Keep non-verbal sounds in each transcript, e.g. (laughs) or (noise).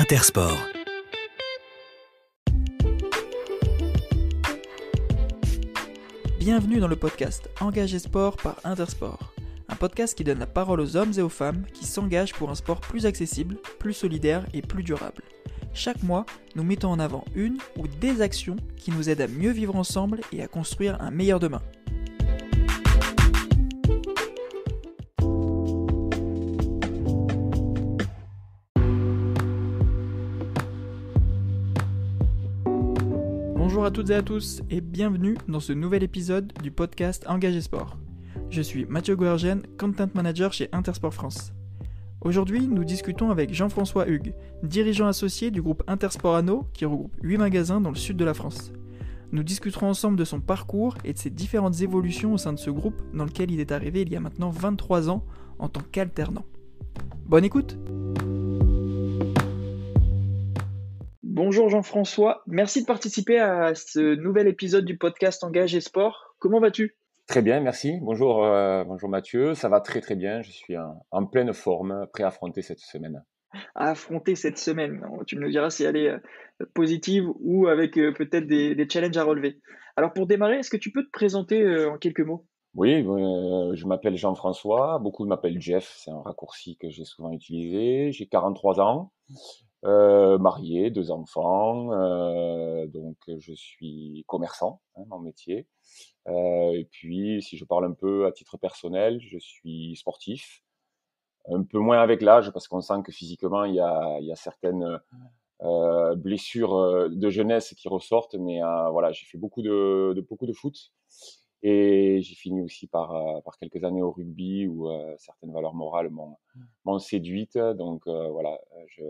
Intersport. Bienvenue dans le podcast Engager Sport par Intersport, un podcast qui donne la parole aux hommes et aux femmes qui s'engagent pour un sport plus accessible, plus solidaire et plus durable. Chaque mois, nous mettons en avant une ou des actions qui nous aident à mieux vivre ensemble et à construire un meilleur demain. à toutes et à tous et bienvenue dans ce nouvel épisode du podcast Engagé Sport. Je suis Mathieu Guergen, Content Manager chez Intersport France. Aujourd'hui, nous discutons avec Jean-François Hugues, dirigeant associé du groupe Intersport Anneau qui regroupe 8 magasins dans le sud de la France. Nous discuterons ensemble de son parcours et de ses différentes évolutions au sein de ce groupe dans lequel il est arrivé il y a maintenant 23 ans en tant qu'alternant. Bonne écoute! Bonjour Jean-François, merci de participer à ce nouvel épisode du podcast Engage et Sport. Comment vas-tu Très bien, merci. Bonjour, euh, bonjour Mathieu, ça va très très bien, je suis en, pleine forme, prêt à affronter cette semaine. À affronter cette semaine, tu me diras si elle est euh, positive ou avec euh, peut-être des, des, challenges à relever. Alors pour démarrer, est-ce que tu peux te présenter en quelques mots oui, je m'appelle Jean-François, beaucoup m'appellent Jeff, c'est un raccourci que j'ai souvent utilisé. J'ai 43 ans, euh, marié, deux enfants, euh, donc euh, je suis commerçant, hein, mon métier. et puis, si je parle un peu à titre personnel, je suis sportif, un peu moins avec l'âge, parce qu'on sent que physiquement, il y a, certaines blessures de jeunesse qui ressortent, mais voilà, j'ai fait beaucoup de, de, beaucoup de foot. Et j'ai fini aussi euh, par, quelques années au rugby où euh, certaines valeurs morales m'ont, mmh. séduite. Donc euh, voilà, j'ai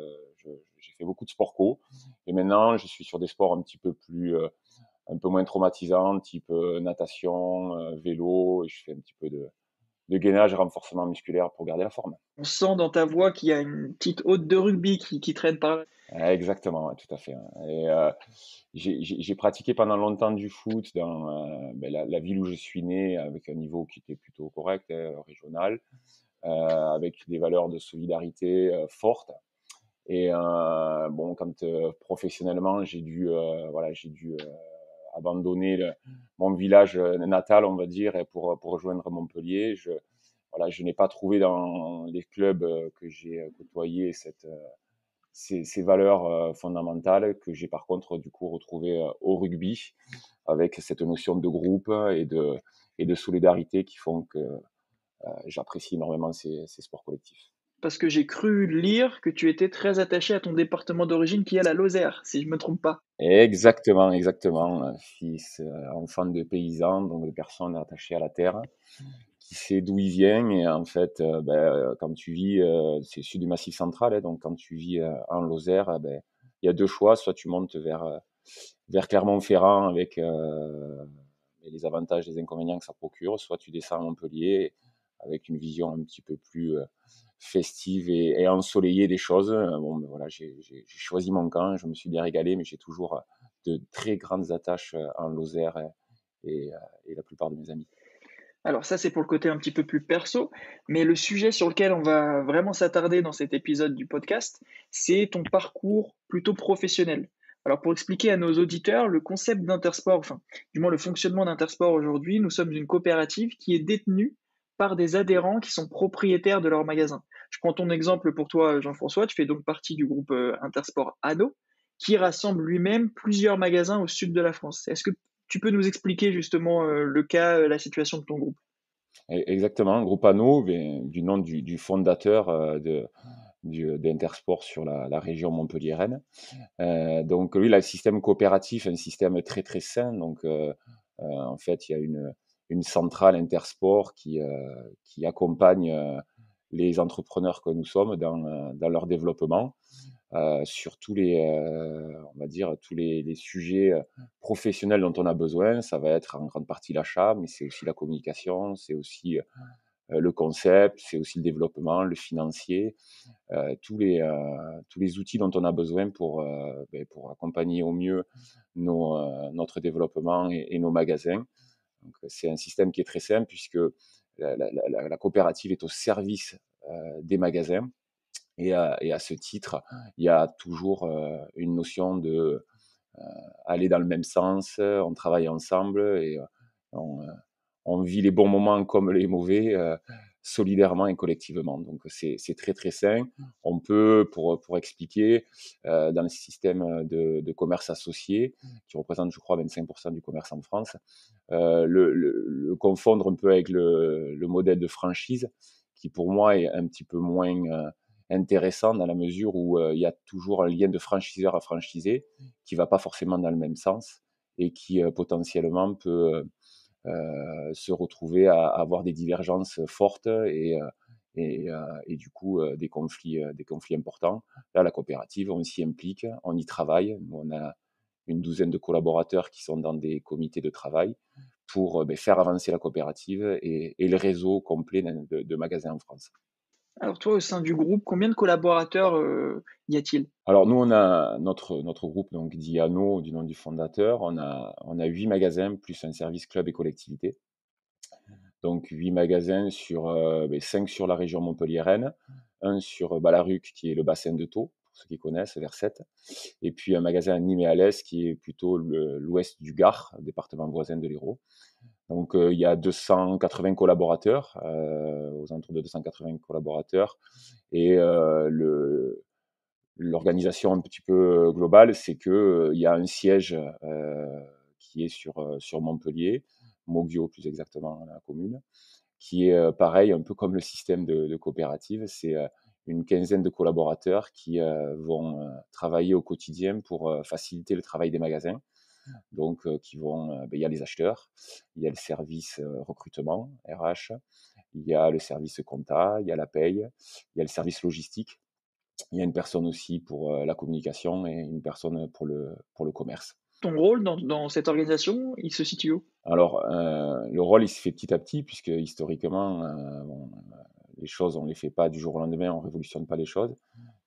fait beaucoup de sport co. Mmh. Et maintenant, je suis sur des sports un petit peu plus, un peu moins traumatisants, type natation, vélo. Et je fais un petit peu de, gainage et renforcement musculaire pour garder la forme. On sent dans ta voix qu'il y a une petite haute de rugby qui, qui traîne par là. Exactement, tout à fait. Et euh, j'ai pratiqué pendant longtemps du foot dans euh, ben, la, ville où je suis né, avec un niveau qui était plutôt correct, hein, régional, euh, avec des valeurs de solidarité fortes. Et bon, quand professionnellement j'ai dû, voilà, j'ai dû abandonner le, mon village natal, on va dire, pour pour rejoindre Montpellier, je voilà, je n'ai pas trouvé dans les clubs que j'ai côtoyés cette ces, valeurs fondamentales que j'ai par contre du coup retrouvées au rugby avec cette notion de groupe et de, et de solidarité qui font que j'apprécie énormément ces, ces sports collectifs parce que j'ai cru lire que tu étais très attaché à ton département d'origine qui est la Lozère, si je ne me trompe pas. Exactement, exactement. Fils, enfant de paysans, donc de personnes attachées à la terre. C'est sait d'où il vient. Et en fait, euh, ben, euh, quand tu vis, euh, c'est sud du Massif central, hein, donc quand tu vis en Lozère, ben, il y a deux choix. Soit tu montes vers, vers Clermont-Ferrand avec ben, les avantages et les inconvénients que ça procure, soit tu descends à Montpellier avec une vision un petit peu plus festive et, ensoleillée des choses. Bon, ben, voilà, j'ai choisi mon camp, je me suis bien régalé, mais j'ai toujours de très grandes attaches en Lozère et la plupart de mes amis. Alors ça, c'est pour le côté un petit peu plus perso, mais le sujet sur lequel on va vraiment s'attarder dans cet épisode du podcast, c'est ton parcours plutôt professionnel. Alors pour expliquer à nos auditeurs le concept d'Intersport, enfin du moins le fonctionnement d'Intersport aujourd'hui, nous sommes une coopérative qui est détenue par des adhérents qui sont propriétaires de leur magasins. Je prends ton exemple pour toi, Jean-François, tu fais donc partie du groupe euh, Intersport Ado, qui rassemble lui-même plusieurs magasins au sud de la France. Est-ce que tu peux nous expliquer justement euh, le cas, euh, la situation de ton groupe e-, Exactement, groupe Anneau, du nom du, fondateur euh, de d'Intersport sur la, région montpellier Euh, donc lui, il a un système coopératif, un système très très sain. Donc en fait, il y a une, une centrale Intersport qui, qui accompagne les entrepreneurs que nous sommes dans, dans leur développement. Euh, sur tous les, euh, on va dire, tous les, sujets euh, mmh. professionnels dont on a besoin. Ça va être en grande partie l'achat, mais c'est aussi la communication, c'est aussi mmh. le concept, c'est aussi le développement, le financier, mmh. tous, les, tous les outils dont on a besoin pour, ben, pour accompagner au mieux nos, notre développement et, nos magasins. C'est un système qui est très simple puisque la coopérative est au service des magasins. Et à, ce titre, il y a toujours euh, une notion de euh, aller dans le même sens, euh, on travaille ensemble et on, vit les bons moments comme les mauvais solidairement et collectivement. Donc c'est très très sain. On peut, pour, pour expliquer, dans le système de, commerce associé, qui représente je crois 25% du commerce en France, le, confondre un peu avec le, modèle de franchise, qui pour moi est un petit peu moins intéressant dans la mesure où euh, il y a toujours un lien de franchiseur à franchisé mmh. qui va pas forcément dans le même sens et qui euh, potentiellement peut euh, se retrouver à, avoir des divergences fortes et, et, du coup des conflits, des conflits importants. Là, la coopérative, on s'y implique, on y travaille. on a une douzaine de collaborateurs qui sont dans des comités de travail pour ben, faire avancer la coopérative et, le réseau complet de magasins en France. Alors toi, au sein du groupe, combien de collaborateurs euh, y a-t-il Alors nous, on a notre, groupe, donc Diano, du nom du fondateur, on a, on 8 magasins plus un service club et collectivité. Donc 8 magasins sur euh, 5 ben, sur la région montpelliéraine, un sur euh, Balaruc qui est le bassin de Thau, pour ceux qui connaissent, vers 7, et puis un magasin à Nîmes et à l'Est qui est plutôt l'ouest du Gard, département voisin de l'Hérault. Donc, euh, il y a 280 collaborateurs, euh, aux alentours de 280 collaborateurs. Et euh, l'organisation un petit peu globale, c'est qu'il il y a un siège qui est sur, sur Montpellier, Mogio plus exactement, la commune, qui est pareil, un peu comme le système de coopérative. C'est une quinzaine de collaborateurs qui vont travailler au quotidien pour faciliter le travail des magasins donc, euh, qui vont, euh, ben, il y a les acheteurs, il y a le service euh, recrutement RH, il y a le service compta, il y a la paye, il y a le service logistique, il y a une personne aussi pour la communication et une personne pour le, pour le commerce. Ton rôle dans, cette organisation, il se situe où Alors, le rôle, il se fait petit à petit, puisque historiquement, les choses, on ne les fait pas du jour au lendemain, on ne révolutionne pas les choses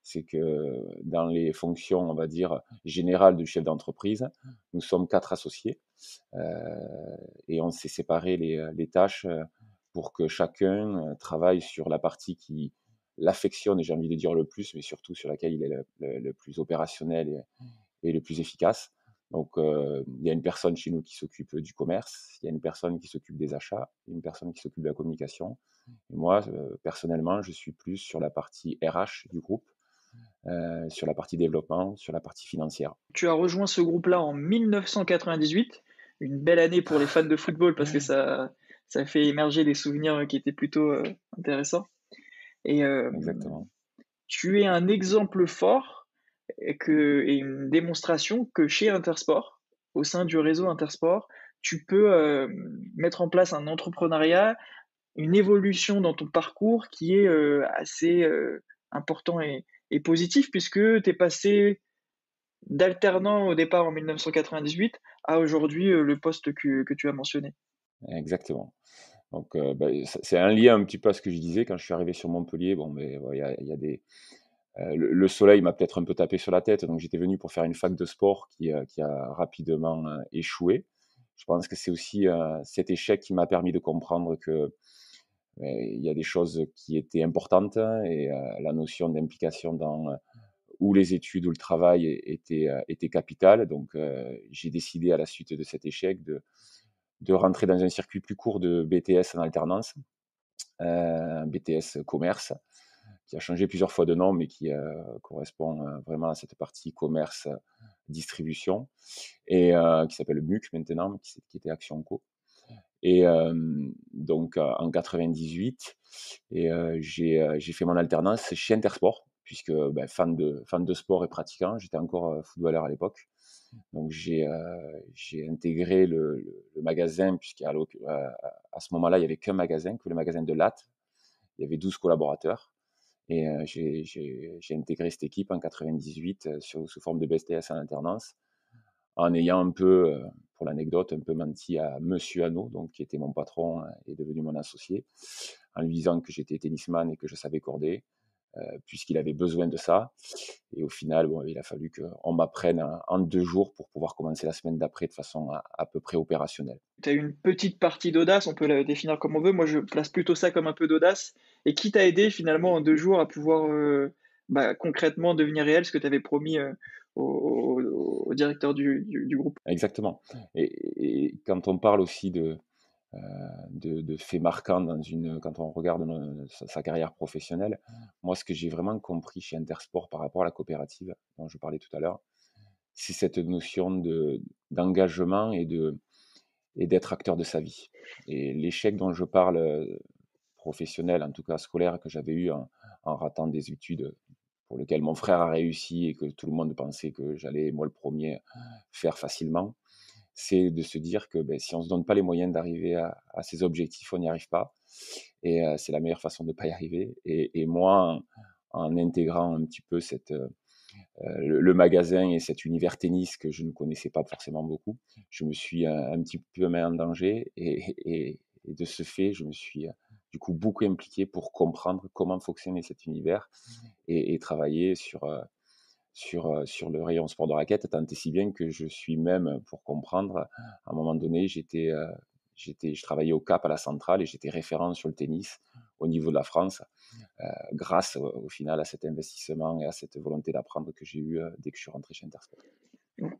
c'est que dans les fonctions, on va dire, générales du chef d'entreprise, nous sommes quatre associés et on s'est séparé les, tâches pour que chacun travaille sur la partie qui l'affectionne, et j'ai envie de dire le plus, mais surtout sur laquelle il est le, plus opérationnel et, le plus efficace. Donc, il y a une personne chez nous qui s'occupe du commerce, il y a une personne qui s'occupe des achats, une personne qui s'occupe de la communication. Et moi, personnellement, je suis plus sur la partie RH du groupe, euh, sur la partie développement, sur la partie financière. Tu as rejoint ce groupe-là en 1998, une belle année pour les fans de football parce que ça, ça fait émerger des souvenirs qui étaient plutôt euh, intéressants. Et, euh, Exactement. Tu es un exemple fort et, que, et une démonstration que chez Intersport, au sein du réseau Intersport, tu peux mettre en place un entrepreneuriat, une évolution dans ton parcours qui est assez important et, et positif puisque tu es passé d'alternant au départ en 1998 à aujourd'hui euh, le poste que, que, tu as mentionné. Exactement. Donc, euh, bah, c'est un lien un petit peu à ce que je disais quand je suis arrivé sur Montpellier. Bon, mais il y, y, a des. Euh, le, soleil m'a peut-être un peu tapé sur la tête, donc j'étais venu pour faire une fac de sport qui, qui a rapidement échoué. Je pense que c'est aussi cet échec qui m'a permis de comprendre que euh, il y a des choses qui étaient importantes hein, et euh, la notion d'implication dans euh, où les études ou le travail était, était capitale. Donc j'ai décidé à la suite de cet échec de, de rentrer dans un circuit plus court de BTS en alternance, BTS commerce, qui a changé plusieurs fois de nom, mais qui correspond vraiment à cette partie commerce, distribution, et qui s'appelle MUC maintenant, qui était Action Co. Et donc en 98, et j'ai fait mon alternance chez Intersport, puisque ben, fan, de, fan de sport et pratiquant, j'étais encore footballeur à l'époque. Donc j'ai intégré le, magasin, puisqu'à ce moment-là, il n'y avait qu'un magasin, que le magasin de Latte. Il y avait 12 collaborateurs. Et j'ai intégré cette équipe en 98 sous, sous forme de BSTS en alternance, en ayant un peu l'anecdote, un peu menti à Monsieur Anneau, donc qui était mon patron et hein, devenu mon associé, en lui disant que j'étais tennisman et que je savais corder, euh, puisqu'il avait besoin de ça. Et au final, il a fallu qu'on m'apprenne en deux jours pour pouvoir commencer la semaine d'après de façon à, peu près opérationnelle. Tu as eu une petite partie d'audace, on peut la définir comme on veut. Moi, je place plutôt ça comme un peu d'audace. Et qui t'a aidé finalement en deux jours à pouvoir euh, bah, concrètement devenir réel ce que tu avais promis euh, au, directeur du, du, groupe. Exactement. Et, quand on parle aussi euh, de, de, faits marquants dans une, quand on regarde sa, carrière professionnelle, moi, ce que j'ai vraiment compris chez Intersport par rapport à la coopérative dont je parlais tout à l'heure, c'est cette notion de, d'engagement et de et d'être acteur de sa vie. Et l'échec dont je parle euh, professionnel, en tout cas scolaire, que j'avais eu en ratant des études lequel mon frère a réussi et que tout le monde pensait que j'allais, moi le premier, euh, faire facilement, c'est de se dire que ben, si on ne se donne pas les moyens d'arriver à, ces objectifs, on n'y arrive pas. Et euh, c'est la meilleure façon de ne pas y arriver. Et, moi, en, intégrant un petit peu cette, euh, le, magasin et cet univers tennis que je ne connaissais pas forcément beaucoup, je me suis un, petit peu mis en danger. et, de ce fait, je me suis du coup beaucoup impliqué pour comprendre comment fonctionnait cet univers et, travailler sur, euh, sur, euh, sur le rayon sport de raquette, tant et si bien que je suis même, pour comprendre, à un moment donné, j'étais, euh, j'étais, je travaillais au CAP à la centrale et j'étais référent sur le tennis au niveau de la France, grâce au, au, final à cet investissement et à cette volonté d'apprendre que j'ai eue dès que je suis rentré chez Intersport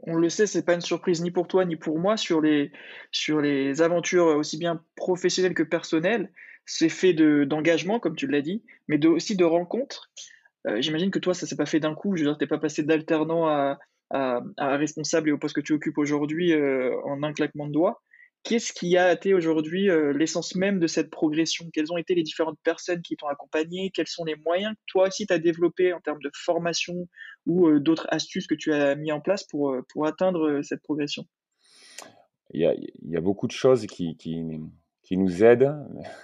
on le sait, c'est pas une surprise ni pour toi ni pour moi sur les, sur les aventures aussi bien professionnelles que personnelles. C'est fait d'engagement, comme tu l'as dit, mais aussi de rencontres. Euh, j'imagine que toi, ça s'est pas fait d'un coup. Je veux dire, t'es pas passé d'alternant à, à, responsable et au poste que tu occupes aujourd'hui euh, en un claquement de doigts. Qu'est-ce qui a été aujourd'hui euh, l'essence même de cette progression Quelles ont été les différentes personnes qui t'ont accompagné Quels sont les moyens que toi aussi tu as développés en termes de formation ou euh, d'autres astuces que tu as mis en place pour, euh, pour atteindre cette progression il y, a, beaucoup de choses qui, qui, nous aident.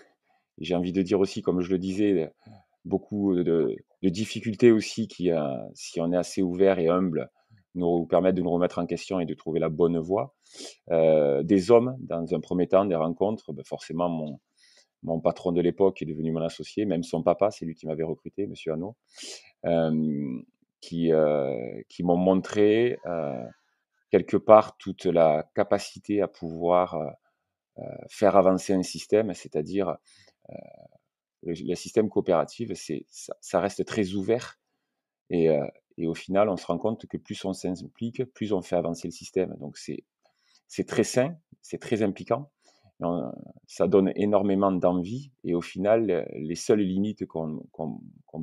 (laughs) J'ai envie de dire aussi, comme je le disais, beaucoup de, de difficultés aussi qui, si on est assez ouvert et humble, nous permettre de nous remettre en question et de trouver la bonne voie. Euh, des hommes, dans un premier temps, des rencontres, ben, forcément, mon, mon patron de l'époque est devenu mon associé, même son papa, c'est lui qui m'avait recruté, Monsieur Hanno, euh, qui, euh, qui m'ont montré quelque part toute la capacité à pouvoir faire avancer un système, c'est-à-dire le, système coopératif, ça, ça, reste très ouvert et, et au final, on se rend compte que plus on s'implique, plus on fait avancer le système. Donc c'est, très sain, c'est très impliquant. ça donne énormément d'envie. Et au final, les seules limites qu'on,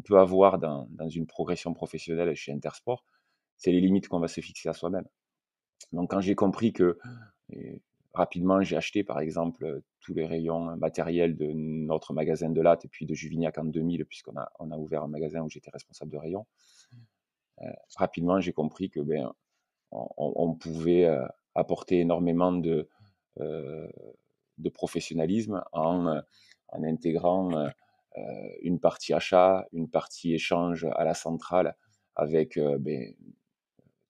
peut avoir dans, une progression professionnelle chez Intersport, c'est les limites qu'on va se fixer à soi-même. Donc quand j'ai compris que rapidement, j'ai acheté par exemple tous les rayons matériels de notre magasin de latte et puis de Juvignac en 2000, puisqu'on a, on a ouvert un magasin où j'étais responsable de rayons, euh, rapidement, j'ai compris que ben, on, pouvait euh, apporter énormément de, euh, de professionnalisme en, intégrant une partie achat, une partie échange à la centrale avec ben,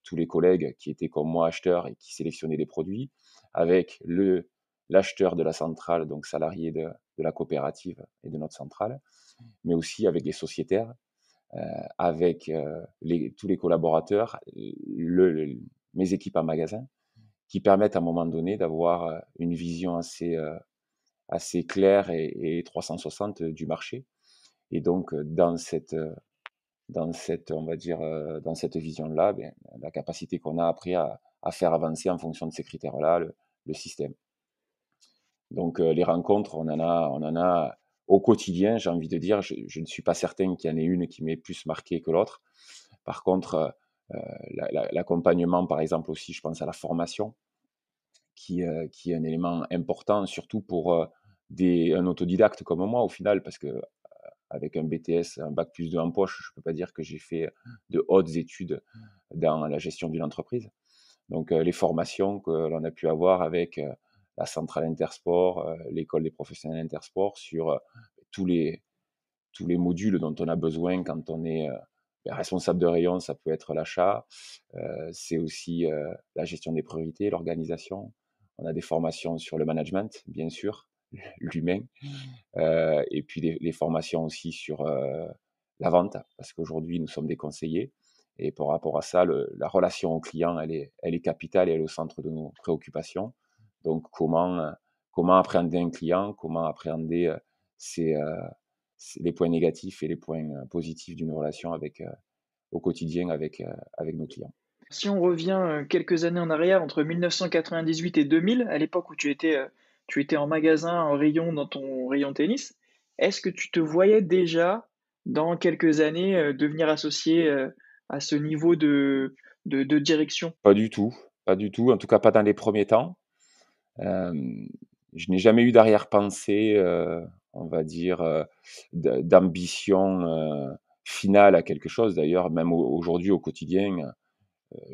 tous les collègues qui étaient comme moi acheteurs et qui sélectionnaient les produits, avec le l'acheteur de la centrale, donc salarié de, de, la coopérative et de notre centrale, mais aussi avec les sociétaires euh, avec euh, les, tous les collaborateurs, le, mes équipes en magasin, qui permettent à un moment donné d'avoir euh, une vision assez, assez claire et, 360 du marché. Et donc, dans cette, dans cette, on va dire, dans cette vision-là, ben, la capacité qu'on a appris à, faire avancer en fonction de ces critères-là le, le, système. Donc, les rencontres, on en a, on en a au quotidien, j'ai envie de dire, je, ne suis pas certain qu'il y en ait une qui m'ait plus marqué que l'autre. Par contre, euh, euh, l'accompagnement, par exemple, aussi, je pense à la formation, qui, euh, qui est un élément important, surtout pour des, un autodidacte comme moi, au final, parce que avec un BTS, un bac plus deux en poche, je ne peux pas dire que j'ai fait de hautes études dans la gestion d'une entreprise. Donc, les formations que l'on a pu avoir avec la centrale Intersport, euh, l'école des professionnels Intersport sur euh, tous les tous les modules dont on a besoin quand on est euh, ben, responsable de rayon, ça peut être l'achat, c'est aussi la gestion des priorités, l'organisation. On a des formations sur le management, bien sûr, (laughs) l'humain, mmh. et puis des, formations aussi sur la vente, parce qu'aujourd'hui nous sommes des conseillers, et par rapport à ça, la relation au client, elle est, elle est capitale et elle est au centre de nos préoccupations. Donc, comment, euh, comment appréhender un client, comment appréhender euh, euh, les points négatifs et les points positifs d'une relation avec, au quotidien avec, nos clients. Si on revient quelques années en arrière, entre 1998 et 2000, à l'époque où tu étais, en magasin, en rayon, dans ton rayon tennis, est-ce que tu te voyais déjà, dans quelques années, devenir associé à ce niveau de, de direction Pas du tout, pas du tout, en tout cas pas dans les premiers temps je n'ai jamais eu d'arrière-pensée, euh, on va dire, euh, d'ambition euh, finale à quelque chose. D'ailleurs, même aujourd'hui, au quotidien,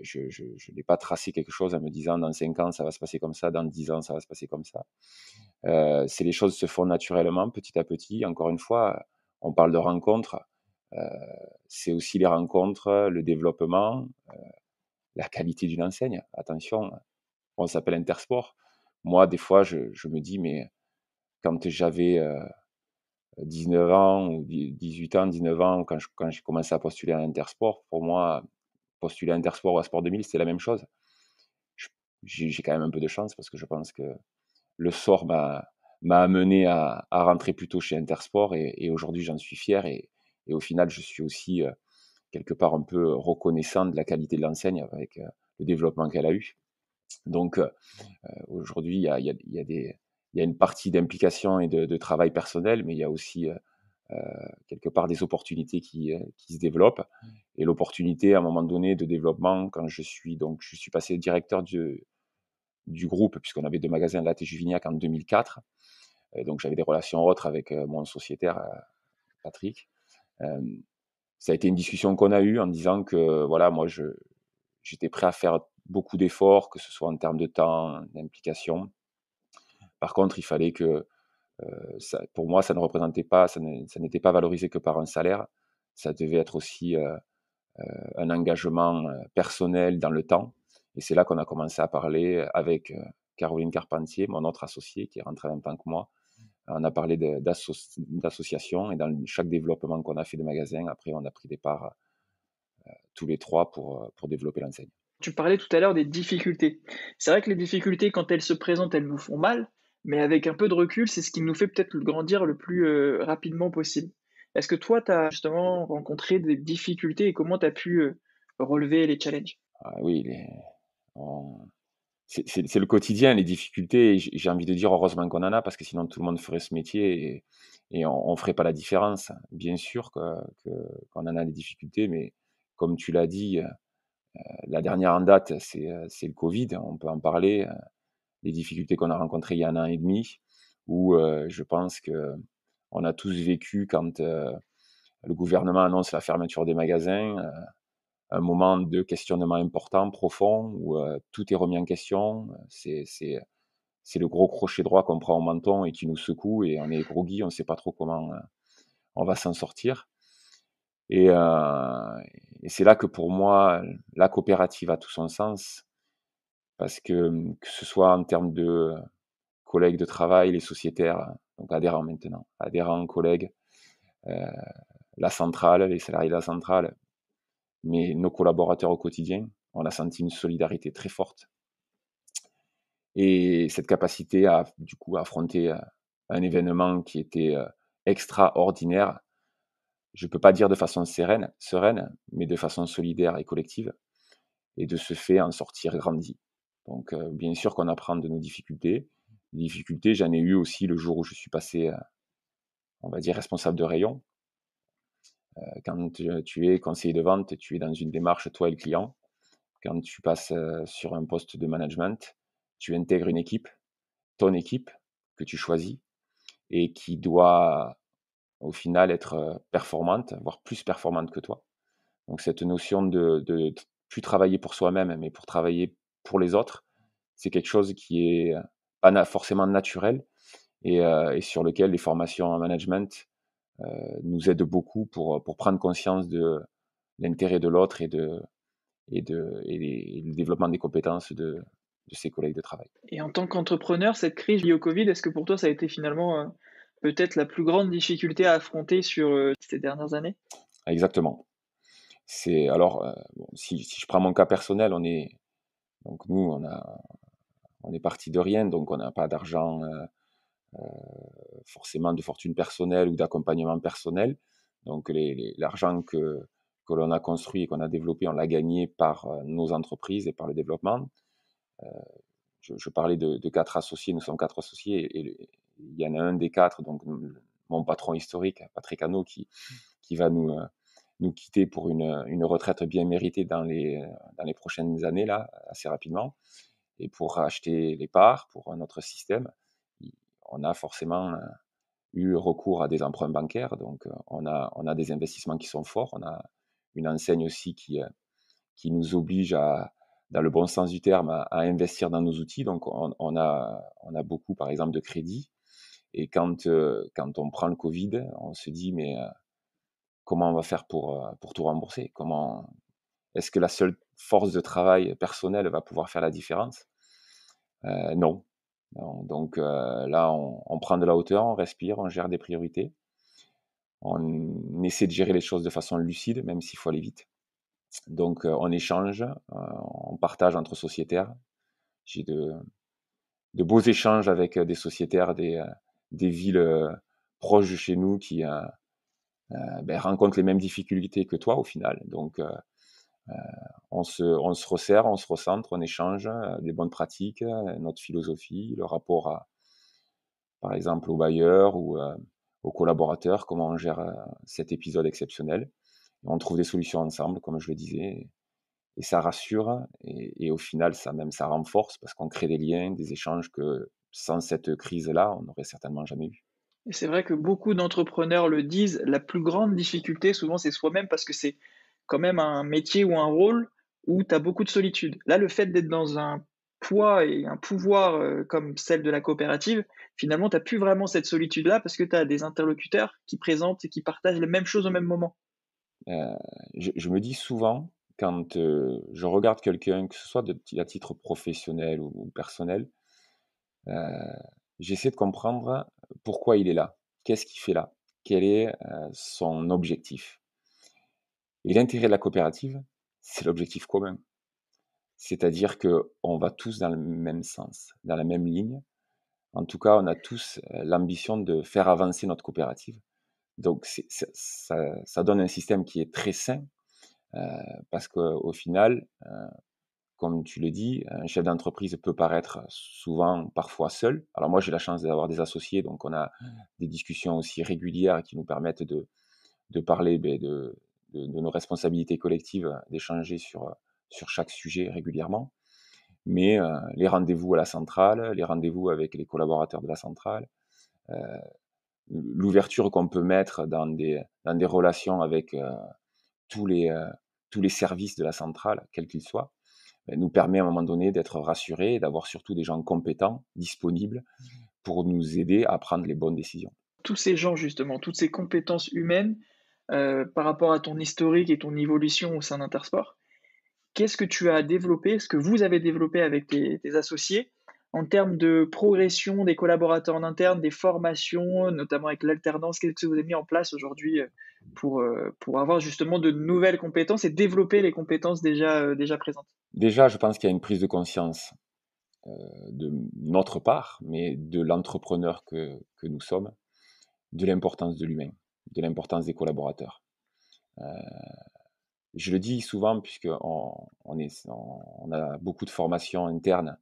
je, n'ai pas tracé quelque chose en me disant dans 5 ans ça va se passer comme ça, dans 10 ans ça va se passer comme ça. c'est les choses se font naturellement, petit à petit. Encore une fois, on parle de rencontres. c'est aussi les rencontres, le développement, la qualité d'une enseigne. Attention, on s'appelle Intersport moi, des fois, je, me dis, mais quand j'avais 19 euh, ans ou 18 ans, 19 ans, quand, j'ai commencé à postuler à Intersport, pour moi, postuler à Intersport ou à Sport 2000, c'est la même chose. j'ai, quand même un peu de chance parce que je pense que le sort m'a, amené à, rentrer plutôt chez Intersport et, aujourd'hui, j'en suis fier et, au final, je suis aussi euh, quelque part un peu reconnaissant de la qualité de l'enseigne avec euh, le développement qu'elle a eu. Donc aujourd'hui, il y a, une partie d'implication et de, travail personnel, mais il y a aussi euh, euh, quelque part des opportunités euh, qui, se développent. Et l'opportunité, à un moment donné, de développement, quand je suis, donc, je suis passé directeur du, groupe, puisqu'on avait deux magasins Latte et Juvignac en 2004. donc j'avais des relations autres avec mon sociétaire, Patrick. ça a été une discussion qu'on a eue en disant que, voilà, moi, je, j'étais prêt à faire beaucoup d'efforts, que ce soit en termes de temps, d'implication. Par contre, il fallait que, euh, pour moi, ça ne représentait pas, ça n'était pas valorisé que par un salaire. Ça devait être aussi euh, euh, un engagement personnel dans le temps. Et c'est là qu'on a commencé à parler avec Caroline Carpentier, mon autre associée, qui est rentrée en même temps que moi. On a parlé d'association et dans chaque développement qu'on a fait de magasin, après, on a pris des parts tous les trois pour, euh, pour développer l'enseigne. Tu parlais tout à l'heure des difficultés. C'est vrai que les difficultés, quand elles se présentent, elles nous font mal, mais avec un peu de recul, c'est ce qui nous fait peut-être grandir le plus euh, rapidement possible. Est-ce que toi, tu as justement rencontré des difficultés et comment tu as pu euh, relever les challenges ah Oui, c'est le quotidien, les difficultés. J'ai envie de dire heureusement qu'on en a parce que sinon tout le monde ferait ce métier et, on ne ferait pas la différence. Bien sûr qu'on que, en a des difficultés, mais comme tu l'as dit, euh, euh, la dernière en date, euh, c'est le Covid, on peut en parler, les difficultés qu'on a rencontrées il y a un an et demi, où je pense que on a tous vécu quand le gouvernement annonce la fermeture des magasins, un moment de questionnement important, profond, où tout est remis en question, c'est c'est le gros crochet droit qu'on prend au menton et qui nous secoue et on est groggy, on ne sait pas trop comment on va s'en sortir. Euh, et, c'est là que pour moi, la coopérative a tout son sens, parce que hum, que ce soit en termes de collègues de travail, les sociétaires, donc adhérents maintenant, adhérents, collègues, euh, la centrale, les salariés de la centrale, mais nos collaborateurs au quotidien, on a senti une solidarité très forte. Et cette capacité à, du coup, affronter euh, un événement qui était extraordinaire je ne peux pas dire de façon sereine, sereine, mais de façon solidaire et collective, et de ce fait en sortir grandi. Donc euh, bien sûr qu'on apprend de nos difficultés. difficultés, j'en ai eu aussi le jour où je suis passé, euh, on va dire, responsable de rayon. Euh, quand tu es conseiller de vente, tu es dans une démarche, toi et le client. Quand tu passes sur un poste de management, tu intègres une équipe, ton équipe, que tu choisis, et qui doit au final être performante, voire plus performante que toi. Donc cette notion de, de plus travailler pour soi-même, mais pour travailler pour les autres, c'est quelque chose qui est pas forcément naturel et, et sur lequel les formations en management nous aident beaucoup pour, pour prendre conscience de l'intérêt de l'autre et de, et, de, le développement des compétences de, de ses collègues de travail. Et en tant qu'entrepreneur, cette crise liée au Covid, est-ce que pour toi ça a été finalement peut-être la plus grande difficulté à affronter sur euh, ces dernières années Exactement. C'est alors euh, si, je prends mon cas personnel, on est donc nous on a on est parti de rien, donc on n'a pas d'argent euh, forcément de fortune personnelle ou d'accompagnement personnel. Donc l'argent que que l'on a construit et qu'on a développé, on l'a gagné par nos entreprises et par le développement. Je, parlais de, quatre associés, nous sommes quatre associés et, il y en a un des quatre, donc mon patron historique, Patrick Hano, qui, mmh. qui va nous, euh, nous quitter pour une, une, retraite bien méritée dans les, euh, dans les prochaines années, là, assez rapidement. Et pour acheter les parts pour notre système, on a forcément euh, eu recours à des emprunts bancaires. Donc, on a, on a des investissements qui sont forts. On a une enseigne aussi qui, qui nous oblige à, dans le bon sens du terme, à, investir dans nos outils. Donc, on, a, on a beaucoup, par exemple, de crédits et quand, euh, quand on prend le Covid, on se dit, mais euh, comment on va faire pour, euh, pour tout rembourser Comment Est-ce que la seule force de travail personnelle va pouvoir faire la différence euh, non. Donc là, on, on, prend de la hauteur, on respire, on gère des priorités. On essaie de gérer les choses de façon lucide, même s'il faut aller vite. Donc on échange, on partage entre sociétaires. J'ai de, de beaux échanges avec des sociétaires des, des villes euh, proches de chez nous qui euh, euh, ben, rencontrent les mêmes difficultés que toi au final. Donc, on se, on, se, resserre, on se recentre, on échange des bonnes pratiques, notre philosophie, le rapport, à, par exemple, aux bailleurs ou aux collaborateurs, comment on gère cet épisode exceptionnel. on trouve des solutions ensemble, comme je le disais, et ça rassure, et au final, ça même, ça renforce, parce qu'on crée des liens, des échanges que sans cette crise-là, on n'aurait certainement jamais eu. Et c'est vrai que beaucoup d'entrepreneurs le disent, la plus grande difficulté, souvent, c'est soi-même parce que c'est quand même un métier ou un rôle où tu as beaucoup de solitude. Là, le fait d'être dans un poids et un pouvoir euh, comme celle de la coopérative, finalement, tu n'as plus vraiment cette solitude-là parce que tu as des interlocuteurs qui présentent et qui partagent les mêmes choses au même moment. Euh, je, me dis souvent, quand euh, je regarde quelqu'un, que ce soit à titre professionnel ou personnel, euh, j'essaie de comprendre pourquoi il est là, qu'est-ce qu'il fait là, quel est euh, son objectif. Et l'intérêt de la coopérative, c'est l'objectif commun. C'est-à-dire qu'on va tous dans le même sens, dans la même ligne. En tout cas, on a tous euh, l'ambition de faire avancer notre coopérative. Donc, ça, ça, donne un système qui est très sain, euh, parce qu'au final, comme tu le dis, un chef d'entreprise peut paraître souvent, parfois seul. Alors moi, j'ai la chance d'avoir des associés, donc on a des discussions aussi régulières qui nous permettent de, de parler ben, de, de, nos responsabilités collectives, d'échanger sur, sur chaque sujet régulièrement. Mais euh, les rendez-vous à la centrale, les rendez-vous avec les collaborateurs de la centrale, euh, l'ouverture qu'on peut mettre dans des, dans des relations avec euh, tous, les, tous les services de la centrale, quels qu'ils soient, euh, nous permet à un moment donné d'être rassurés et d'avoir surtout des gens compétents, disponibles, mmh pour nous aider à prendre les bonnes décisions. Tous ces gens, justement, toutes ces compétences humaines euh, par rapport à ton historique et ton évolution au sein d'Intersport, qu'est-ce que tu as développé, ce que vous avez développé avec tes associés en termes de progression des collaborateurs en interne, des formations, notamment avec l'alternance, qu'est-ce que vous avez mis en place aujourd'hui euh, pour, euh, pour avoir justement de nouvelles compétences et développer les compétences déjà, euh, déjà présentes Déjà, je pense qu'il y a une prise de conscience de notre part, mais de l'entrepreneur que, que, nous sommes, de l'importance de l'humain, de l'importance des collaborateurs. je le dis souvent puisque on, on a beaucoup de formations internes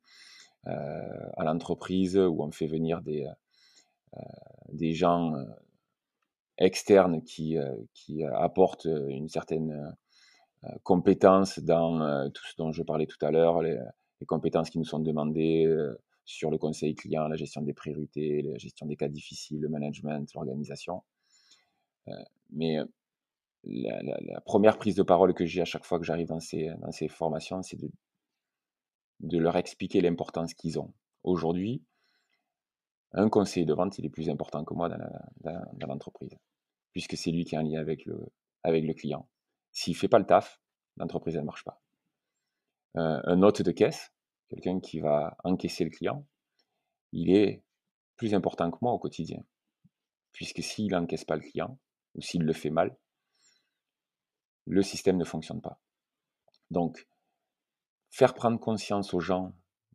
euh, à l'entreprise où on fait venir des, euh, euh, des gens externes qui, qui apportent une certaine compétence dans tout ce dont je parlais tout à l'heure, les, compétences qui nous sont demandées sur le conseil client, la gestion des priorités, la gestion des cas difficiles, le management, l'organisation. mais la, la, première prise de parole que j'ai à chaque fois que j'arrive dans ces, dans ces formations, c'est de de leur expliquer l'importance qu'ils ont. Aujourd'hui, un conseiller de vente, il est plus important que moi dans l'entreprise, puisque c'est lui qui est en lien avec le, avec le client. S'il ne fait pas le taf, l'entreprise ne marche pas. Euh, un hôte de caisse, quelqu'un qui va encaisser le client, il est plus important que moi au quotidien, puisque s'il n'encaisse pas le client, ou s'il le fait mal, le système ne fonctionne pas. Donc, faire prendre conscience aux gens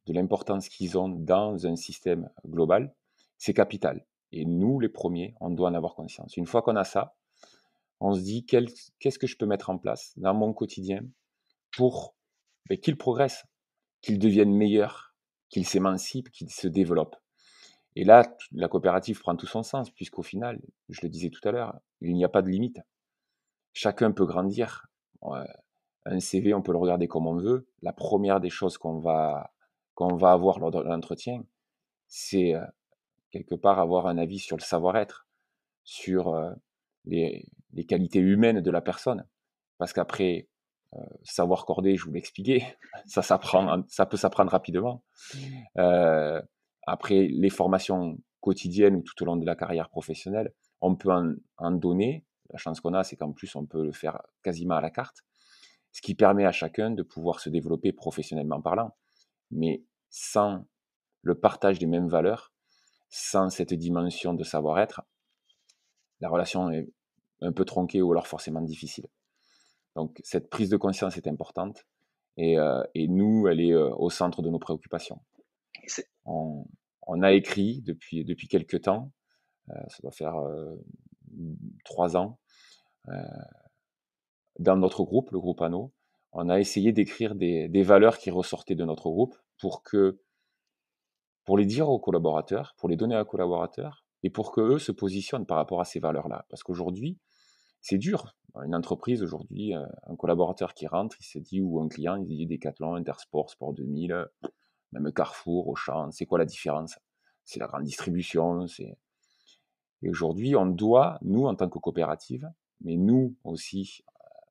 de l'importance qu'ils ont dans un système global, c'est capital. Et nous, les premiers, on doit en avoir conscience. Une fois qu'on a ça, on se dit qu'est-ce que je peux mettre en place dans mon quotidien pour ben, qu'ils progressent, qu'ils deviennent meilleurs, qu'ils s'émancipent, qu'ils se développent. Et là, la coopérative prend tout son sens, puisqu'au final, je le disais tout à l'heure, il n'y a pas de limite. Chacun peut grandir un CV, on peut le regarder comme on veut. La première des choses qu'on va, qu'on va avoir lors de l'entretien, c'est euh, quelque part avoir un avis sur le savoir-être, sur euh, les, qualités humaines de la personne. Parce qu'après, euh, savoir corder, je vous l'expliquais, (laughs) ça, s'apprend, ça peut s'apprendre rapidement. Mmh. après, les formations quotidiennes ou tout au long de la carrière professionnelle, on peut en, en donner. La chance qu'on a, c'est qu'en plus, on peut le faire quasiment à la carte ce qui permet à chacun de pouvoir se développer professionnellement parlant. Mais sans le partage des mêmes valeurs, sans cette dimension de savoir-être, la relation est un peu tronquée ou alors forcément difficile. Donc cette prise de conscience est importante et, euh, nous, elle est euh, au centre de nos préoccupations. On, a écrit depuis, depuis quelques temps, euh, ça doit faire trois ans, dans notre groupe, le groupe Anneau, on a essayé d'écrire des, valeurs qui ressortaient de notre groupe pour que, pour les dire aux collaborateurs, pour les donner aux collaborateurs et pour que eux se positionnent par rapport à ces valeurs-là. Parce qu'aujourd'hui, c'est dur. Une entreprise aujourd'hui, euh, un collaborateur qui rentre, il se dit, ou un client, il dit Decathlon, Intersport, Sport 2000, même Carrefour, Auchan, c'est quoi la différence C'est la grande distribution, c'est... Et aujourd'hui, on doit, nous, en tant que coopérative, mais nous aussi,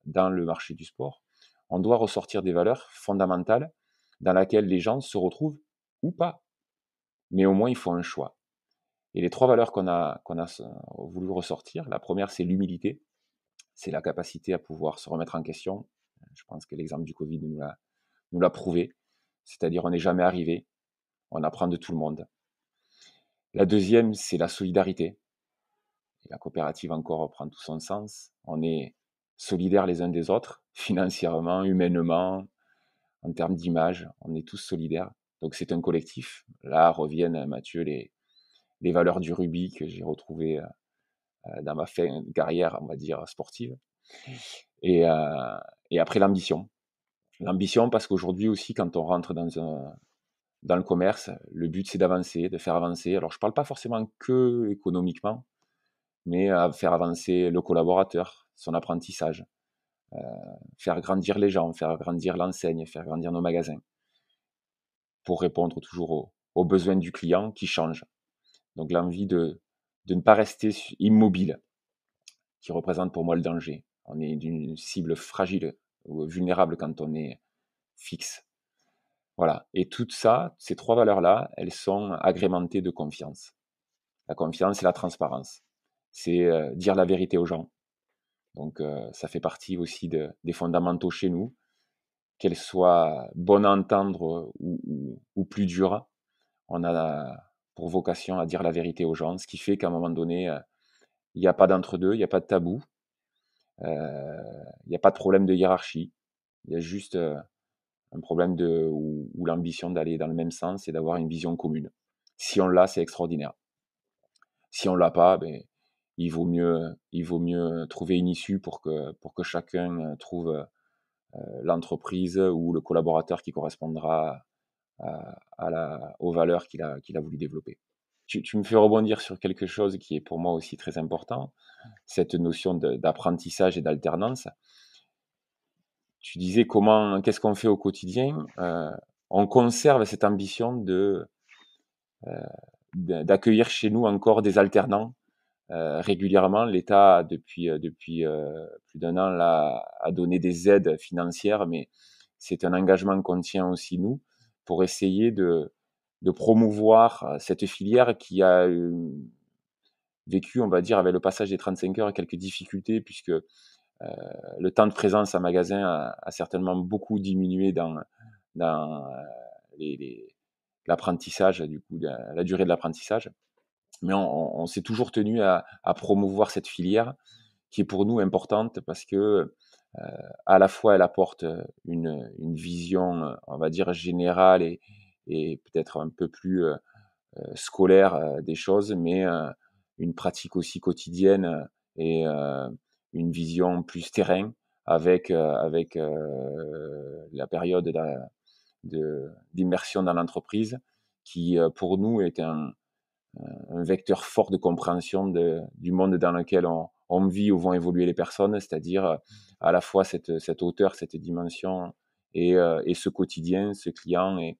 dans le marché du sport, on doit ressortir des valeurs fondamentales dans lesquelles les gens se retrouvent ou pas. Mais au moins, il faut un choix. Et les trois valeurs qu'on a, a voulu ressortir, la première, c'est l'humilité, c'est la capacité à pouvoir se remettre en question. Je pense que l'exemple du Covid nous l'a, prouvé, c'est-à-dire on n'est jamais arrivé, on apprend de tout le monde. La deuxième, c'est la solidarité. Et la coopérative encore prend tout son sens. On est solidaires les uns des autres, (laughs) financièrement, humainement, en termes d'image. On est tous solidaires. Donc c'est un collectif. Là reviennent, euh, Mathieu, les, les valeurs du rubis que j'ai retrouvées euh, euh, dans ma fin carrière, on va dire, sportive. Et, et après l'ambition. L'ambition parce qu'aujourd'hui aussi, quand on rentre dans, un, dans le commerce, le but c'est d'avancer, de faire avancer. Alors je ne parle pas forcément que économiquement, mais à faire avancer le collaborateur, son apprentissage, euh, faire grandir les gens, faire grandir l'enseigne, faire grandir nos magasins, pour répondre toujours aux, besoins du client qui change. Donc l'envie de, de ne pas rester immobile, qui représente pour moi le danger. On est d'une cible fragile ou vulnérable quand on est fixe. Voilà. Et tout ça, ces trois valeurs-là, elles sont agrémentées de confiance. La confiance et la transparence. C'est euh, dire la vérité aux gens. Donc, euh, ça fait partie aussi des fondamentaux chez nous, qu'elle soit bonnes à entendre ou, plus dures. On a pour vocation à dire la vérité aux gens, ce qui fait qu'à un moment donné, euh, il n'y a pas d'entre-deux, il n'y a pas de tabou, euh, il n'y a pas de problème de hiérarchie. Il y a juste un problème de, ou, l'ambition d'aller dans le même sens et d'avoir une vision commune. Si on l'a, c'est extraordinaire. Si on l'a pas, ben, il vaut mieux, euh, il vaut mieux euh, trouver une issue pour que, pour que chacun euh, trouve l'entreprise ou le collaborateur qui correspondra à, la, aux valeurs qu'il a, qu'il a voulu développer. Tu, tu, me fais rebondir sur quelque chose qui est pour moi aussi très important, cette notion d'apprentissage et d'alternance. Tu disais comment, qu'est-ce qu'on fait au quotidien On conserve cette ambition de d'accueillir chez nous encore des alternants euh, régulièrement, l'État depuis euh, depuis euh, plus d'un an là, a donné des aides financières, mais c'est un engagement qu'on tient aussi nous pour essayer de de promouvoir cette filière qui a vécu, on va dire, avec le passage des 35 heures, quelques difficultés puisque le temps de présence à magasin a, certainement beaucoup diminué dans, dans l'apprentissage, les, du coup, la durée de l'apprentissage mais on, on s'est toujours tenu à, à, promouvoir cette filière qui est pour nous importante parce que euh, à la fois elle apporte euh, une, une, vision, euh, on va dire, générale et, et peut-être un peu plus euh, euh scolaire des choses, mais une pratique aussi quotidienne et une vision plus terrain avec, avec la période d'immersion dans l'entreprise qui pour nous est un, un vecteur fort de compréhension du monde dans lequel on, vit ou vont évoluer les personnes, c'est-à-dire euh, à la fois cette, hauteur, cette dimension euh, et, ce quotidien, ce client et,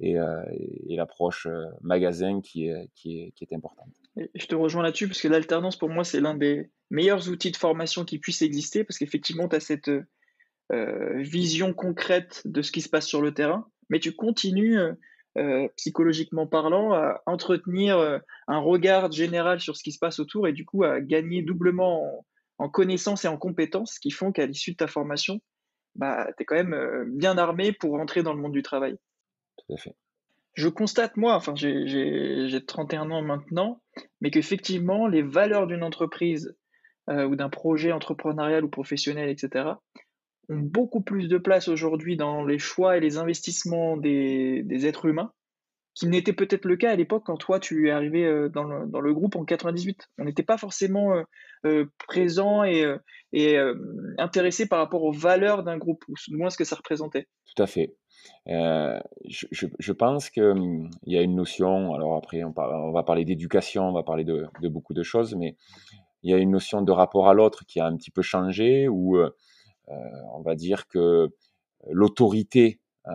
et, euh, l'approche magasin qui est, qui, est, importante. Je te rejoins là-dessus parce que l'alternance pour moi c'est l'un des meilleurs outils de formation qui puisse exister parce qu'effectivement tu as cette vision concrète de ce qui se passe sur le terrain, mais tu continues euh, psychologiquement parlant, à entretenir euh, un regard général sur ce qui se passe autour et du coup à gagner doublement en, connaissances et en compétences qui font qu'à l'issue de ta formation, bah, tu es quand même euh, bien armé pour rentrer dans le monde du travail. à fait. Je constate, moi, enfin, j'ai 31 ans maintenant, mais qu'effectivement, les valeurs d'une entreprise ou d'un projet entrepreneurial ou professionnel, etc., beaucoup plus de place aujourd'hui dans les choix et les investissements des, des êtres humains qui n'était peut-être le cas à l'époque quand toi tu es arrivé euh, dans le, dans le groupe en 98. On n'était pas forcément euh, euh, présent et, et intéressé par rapport aux valeurs d'un groupe, ou moins ce que ça représentait. Tout à fait. Je, je, pense qu'il hum, y a une notion, alors après on, on va parler d'éducation, on va parler de, de, beaucoup de choses, mais il y a une notion de rapport à l'autre qui a un petit peu changé, où euh, on va dire que euh, l'autorité, euh,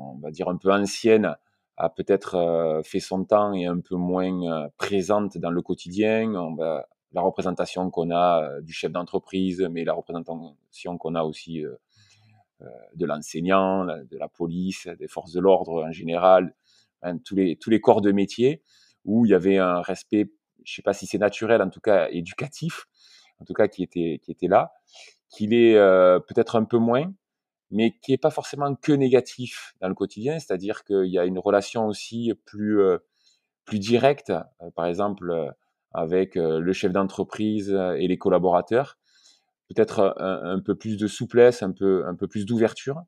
on va dire un peu ancienne, a peut-être fait son temps et un peu moins présente dans le quotidien. On la représentation qu'on a du chef d'entreprise, mais la représentation qu'on a aussi de l'enseignant, de la police, des forces de l'ordre en général, hein, tous, les, tous les corps de métier, où il y avait un respect, je ne sais pas si c'est naturel, en tout cas éducatif, en tout cas qui était, qui était là qu'il est euh, peut-être un peu moins, mais qui n'est pas forcément que négatif dans le quotidien, c'est-à-dire qu'il y a une relation aussi plus, euh, plus directe, euh, par exemple avec le chef d'entreprise et les collaborateurs, peut-être un, peu plus de souplesse, un peu, un peu plus d'ouverture,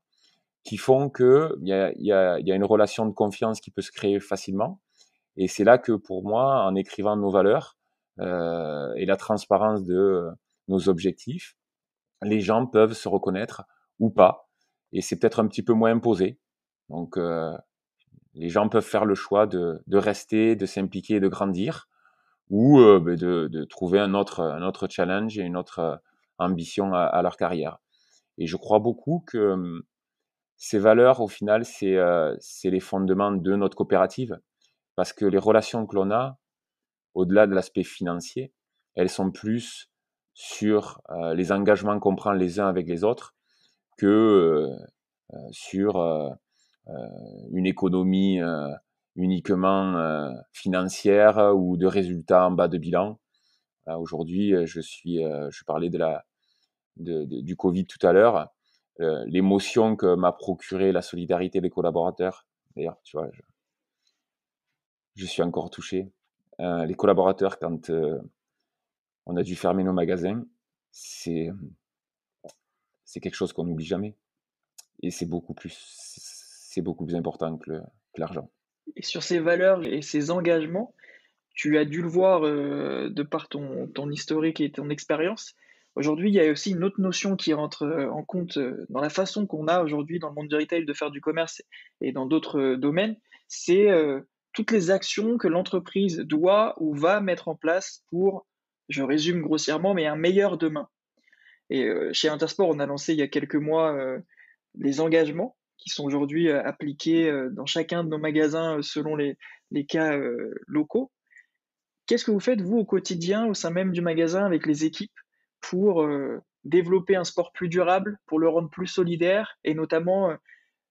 qui font qu'il y a, y, a, y a une relation de confiance qui peut se créer facilement. Et c'est là que pour moi, en écrivant nos valeurs et la transparence de nos objectifs, les gens peuvent se reconnaître ou pas. Et c'est peut-être un petit peu moins imposé. Donc, euh, les gens peuvent faire le choix de, rester, de s'impliquer, de grandir, ou euh, ben, de, trouver un autre, autre challenge et une autre euh, ambition à, leur carrière. Et je crois beaucoup que hum, ces valeurs, au final, c'est les fondements de notre coopérative, parce que les relations que l'on a, au-delà de l'aspect financier, elles sont plus sur euh, les engagements qu'on prend les uns avec les autres que euh, euh, sur une économie uniquement financière ou de résultats en bas de bilan. Aujourd'hui, je suis, je parlais de la, de, du Covid tout à l'heure, l'émotion que m'a procuré la solidarité des collaborateurs. D'ailleurs, tu vois, je, je, suis encore touché. les collaborateurs, quand on a dû fermer nos magasins. C'est, euh, c'est quelque chose qu'on n'oublie jamais. Et c'est beaucoup plus, c'est beaucoup plus important que, l'argent. Et sur ces valeurs et ces engagements, tu as dû le voir euh, de par ton, ton historique et ton expérience. Aujourd'hui, il y a aussi une autre notion qui rentre euh, en compte dans la façon qu'on a aujourd'hui dans le monde du retail de faire du commerce et dans d'autres domaines, c'est toutes les actions que l'entreprise doit ou va mettre en place pour je résume grossièrement, mais un meilleur demain. Et euh, chez Intersport, on a lancé il y a quelques mois euh, les engagements qui sont aujourd'hui euh, appliqués dans chacun de nos magasins selon les, cas locaux. Qu'est-ce que vous faites, vous, au quotidien, au sein même du magasin, avec les équipes, pour développer un sport plus durable, pour le rendre plus solidaire et notamment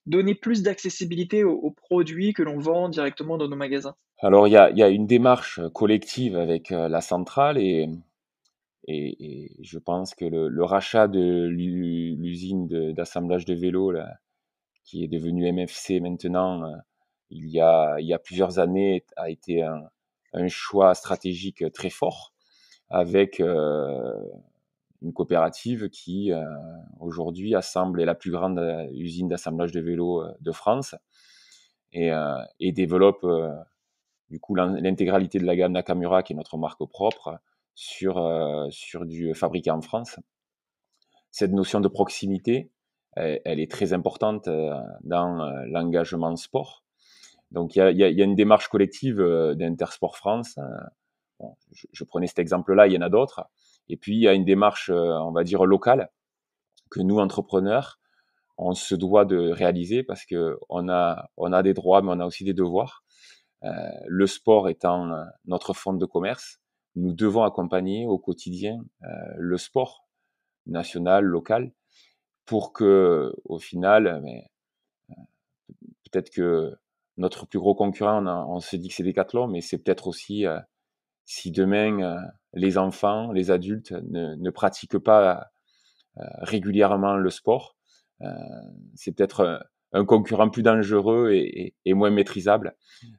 donner plus d'accessibilité aux produits que l'on vend directement dans nos magasins alors, il y a, une démarche collective avec euh, la centrale et, et, je pense que le, rachat de l'usine d'assemblage de, vélo, vélos, qui est devenue MFC maintenant, euh, il y a, il plusieurs années, a été un, choix stratégique très fort avec euh, une coopérative qui aujourd'hui assemble la plus grande usine d'assemblage de vélos de France et, et développe du coup l'intégralité de la gamme Nakamura, qui est notre marque propre, sur, euh, sur du euh, fabriqué en France. Cette notion de proximité, euh, elle, est très importante dans l'engagement sport. Donc il y a, une démarche collective d'Intersport France. je, je, prenais cet exemple-là, il y en a d'autres. Et puis il y a une démarche, on va dire, locale que nous, entrepreneurs, on se doit de réaliser parce que on a, on a des droits, mais on a aussi des devoirs. Euh, le sport étant euh, notre fonds de commerce, nous devons accompagner au quotidien euh, le sport national, local, pour que, au final, eh ben, peut-être que notre plus gros concurrent, on, se dit que c'est Decathlon, mais c'est peut-être aussi si demain les enfants, les adultes ne, pratiquent pas régulièrement le sport, c'est peut-être un concurrent plus dangereux et, moins maîtrisable.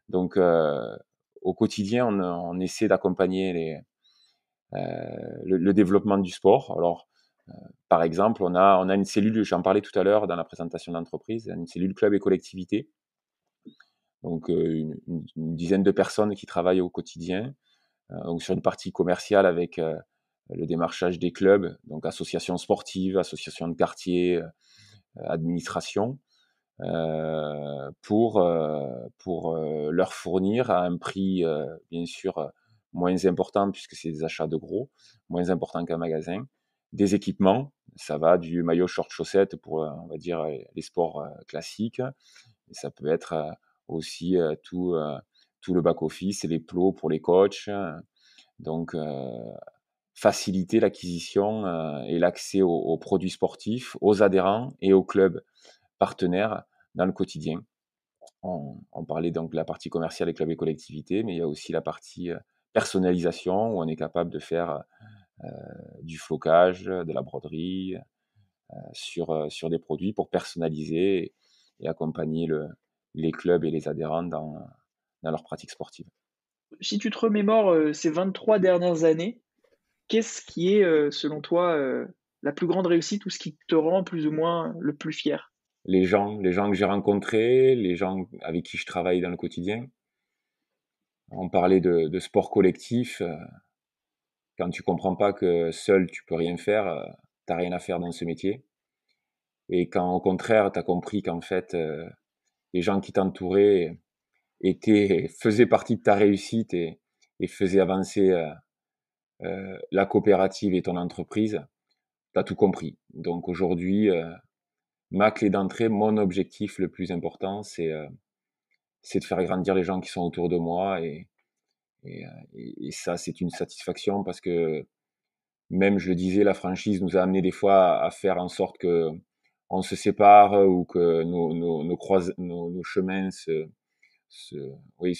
Donc, euh, au quotidien, on, essaie d'accompagner les, euh, le, développement du sport. Alors, euh, par exemple, on a, on a une cellule, j'en parlais tout à l'heure dans la présentation d'entreprise, une cellule club et collectivité. Donc, une, dizaine de personnes qui travaillent au quotidien, ou sur une partie commerciale avec le démarchage des clubs, donc associations sportives, associations de quartier, administration. Euh, pour, euh, pour euh, leur fournir à un prix, bien sûr, moins important, puisque c'est des achats de gros, moins important qu'un magasin, des équipements, ça va du maillot short chaussette pour, on va dire, les sports classiques, ça peut être aussi tout, tout le back-office, et les plots pour les coachs, hein. donc faciliter l'acquisition et l'accès aux produits sportifs, aux adhérents et aux clubs partenaires dans le quotidien. On, parlait donc de la partie commerciale des clubs et collectivités, mais il y a aussi la partie euh, personnalisation où on est capable de faire euh, du flocage, de la broderie euh, sur, sur des produits pour personnaliser et, accompagner le, les clubs et les adhérents dans, leur pratique sportive. Si tu te remémores ces 23 dernières années, qu'est-ce qui est, selon toi, la plus grande réussite ou ce qui te rend plus ou moins le plus fier les gens, les gens que j'ai rencontrés, les gens avec qui je travaille dans le quotidien. On parlait de, sport collectif. Euh, quand tu comprends pas que seul tu peux rien faire, tu euh, t'as rien à faire dans ce métier. Et quand au contraire tu as compris qu'en fait euh, les gens qui t'entouraient étaient (laughs) faisaient partie de ta réussite et, et faisaient avancer la coopérative et ton entreprise, tu as tout compris. Donc aujourd'hui, euh, ma clé d'entrée, mon objectif le plus important, euh, c'est de faire grandir les gens qui sont autour de moi. Euh, et, ça, c'est une satisfaction parce que, même, je le disais, la franchise nous a amené des fois à faire en sorte que on se sépare ou que nos, chemins se,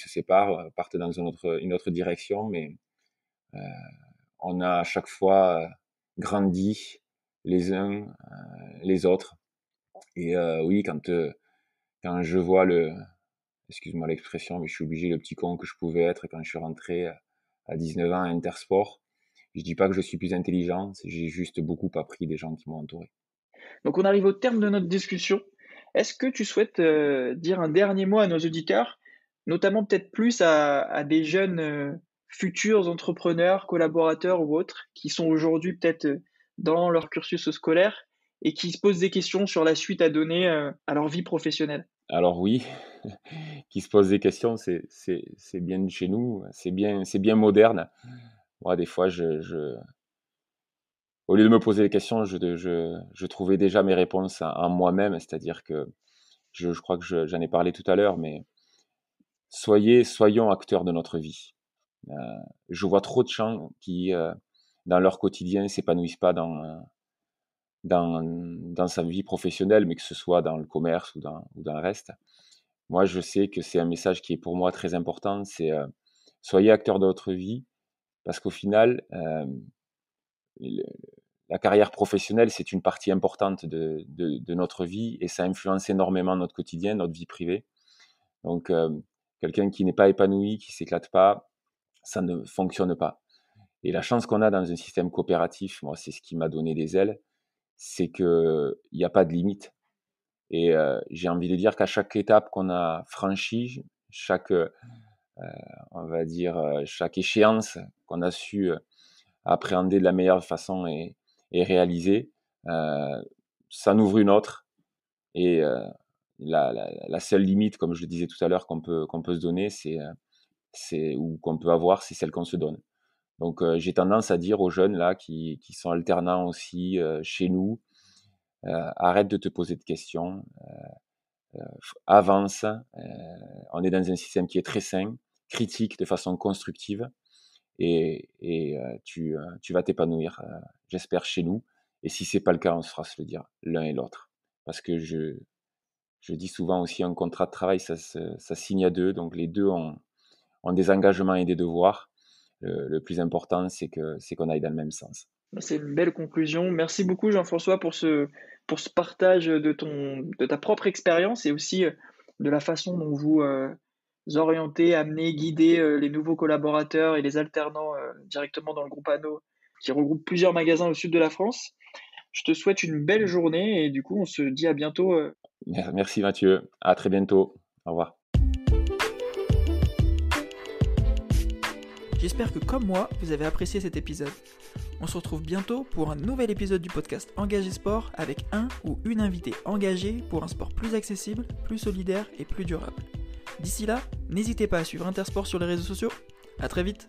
séparent, euh, partent dans une autre, direction. Mais on a à chaque fois grandi les uns les autres et oui, quand, quand je vois le, excuse-moi l'expression, mais je suis obligé, le petit con que je pouvais être quand je suis rentré à 19 ans à Intersport, je dis pas que je suis plus intelligent, j'ai juste beaucoup appris des gens qui m'ont entouré. Donc on arrive au terme de notre discussion. Est-ce que tu souhaites dire un dernier mot à nos auditeurs, notamment peut-être plus à, des jeunes futurs entrepreneurs, collaborateurs ou autres, qui sont aujourd'hui peut-être dans leur cursus scolaire et qui se posent des questions sur la suite à donner euh, à leur vie professionnelle Alors oui, (laughs) qui se posent des questions, c'est bien chez nous, c'est bien, bien moderne. Moi, des fois, je, je, au lieu de me poser des questions, je, je, je trouvais déjà mes réponses en moi-même, c'est-à-dire que je, je, crois que j'en ai parlé tout à l'heure, mais soyez, soyons acteurs de notre vie. Euh, je vois trop de gens qui, euh, dans leur quotidien, s'épanouissent pas dans, dans, dans, sa vie professionnelle, mais que ce soit dans le commerce ou dans, ou dans le reste. Moi, je sais que c'est un message qui est pour moi très important, c'est euh, soyez acteur de votre vie, parce qu'au final, euh, la carrière professionnelle, c'est une partie importante de, de, notre vie et ça influence énormément notre quotidien, notre vie privée. Donc, quelqu'un qui n'est pas épanoui, qui s'éclate pas, ça ne fonctionne pas. Et la chance qu'on a dans un système coopératif, moi, c'est ce qui m'a donné des ailes, c'est que il n'y a pas de limite. Et j'ai envie de dire qu'à chaque étape qu'on a franchie, chaque, euh, on va dire, chaque échéance qu'on a su appréhender de la meilleure façon et, et réaliser, euh, ça n'ouvre une autre. Et la, la, la, seule limite, comme je le disais tout à l'heure, qu'on peut, qu'on peut se donner, c'est, c'est, ou qu'on peut avoir, c'est celle qu'on se donne. Donc euh, j'ai tendance à dire aux jeunes là qui, qui sont alternants aussi euh, chez nous, euh, arrête de te poser de questions, avance. on est dans un système qui est très sain, critique de façon constructive, et, et tu, tu, vas t'épanouir, j'espère chez nous. Et si c'est pas le cas, on se fera se le dire l'un et l'autre, parce que je je dis souvent aussi un contrat de travail, ça, signe à deux, donc les deux ont, ont des engagements et des devoirs le, plus important, c'est qu'on aille dans le même sens. Bah, c'est une belle conclusion. Merci beaucoup Jean-François pour ce, pour ce partage de, ton, de ta propre expérience et aussi euh, de la façon dont vous euh, orientez, amenez, guidez euh, les nouveaux collaborateurs et les alternants directement dans le groupe Anneau qui regroupe plusieurs magasins au sud de la France. Je te souhaite une belle journée et du coup on se dit à bientôt. (laughs) Merci Mathieu, à très bientôt. Au revoir. J'espère que comme moi, vous avez apprécié cet épisode. On se retrouve bientôt pour un nouvel épisode du podcast Engagé Sport avec un ou une invitée engagée pour un sport plus accessible, plus solidaire et plus durable. D'ici là, n'hésitez pas à suivre Intersport sur les réseaux sociaux. A très vite